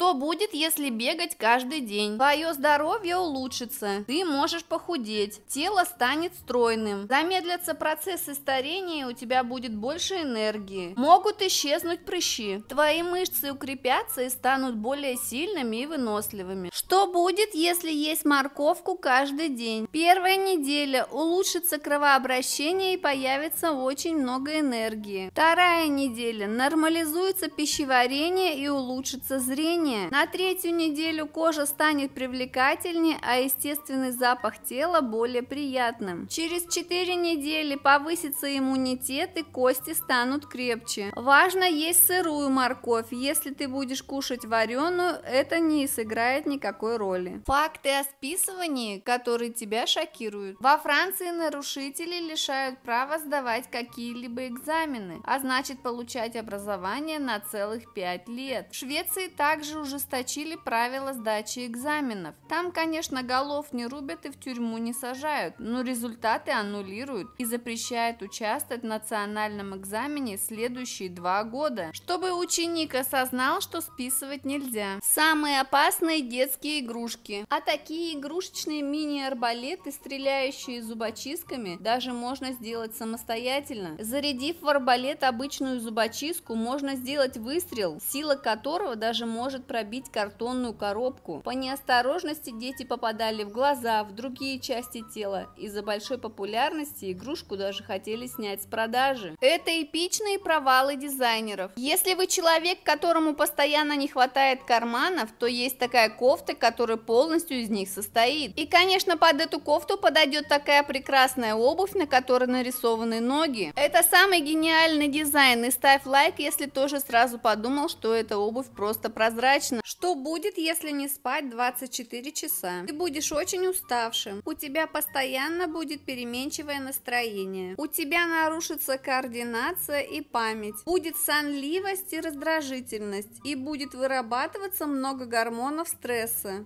Что будет, если бегать каждый день? Твое здоровье улучшится, ты можешь похудеть, тело станет стройным, замедлятся процессы старения, у тебя будет больше энергии, могут исчезнуть прыщи, твои мышцы укрепятся и станут более сильными и выносливыми. Что будет, если есть морковку каждый день? Первая неделя улучшится кровообращение и появится очень много энергии. Вторая неделя нормализуется пищеварение и улучшится зрение менее, на третью неделю кожа станет привлекательнее, а естественный запах тела более приятным. Через 4 недели повысится иммунитет и кости станут крепче. Важно есть сырую морковь, если ты будешь кушать вареную, это не сыграет никакой роли. Факты о списывании, которые тебя шокируют. Во Франции нарушители лишают права сдавать какие-либо экзамены, а значит получать образование на целых 5 лет. В Швеции также ужесточили правила сдачи экзаменов. Там, конечно, голов не рубят и в тюрьму не сажают, но результаты аннулируют и запрещают участвовать в национальном экзамене следующие два года, чтобы ученик осознал, что списывать нельзя. Самые опасные детские игрушки. А такие игрушечные мини-арбалеты, стреляющие зубочистками, даже можно сделать самостоятельно. Зарядив в арбалет обычную зубочистку, можно сделать выстрел, сила которого даже может пробить картонную коробку. По неосторожности дети попадали в глаза, в другие части тела. Из-за большой популярности игрушку даже хотели снять с продажи. Это эпичные провалы дизайнеров. Если вы человек, которому постоянно не хватает карманов, то есть такая кофта, которая полностью из них состоит. И, конечно, под эту кофту подойдет такая прекрасная обувь, на которой нарисованы ноги. Это самый гениальный дизайн, и ставь лайк, если тоже сразу подумал, что эта обувь просто прозрачная удачно. Что будет, если не спать 24 часа? Ты будешь очень уставшим. У тебя постоянно будет переменчивое настроение. У тебя нарушится координация и память. Будет сонливость и раздражительность. И будет вырабатываться много гормонов стресса.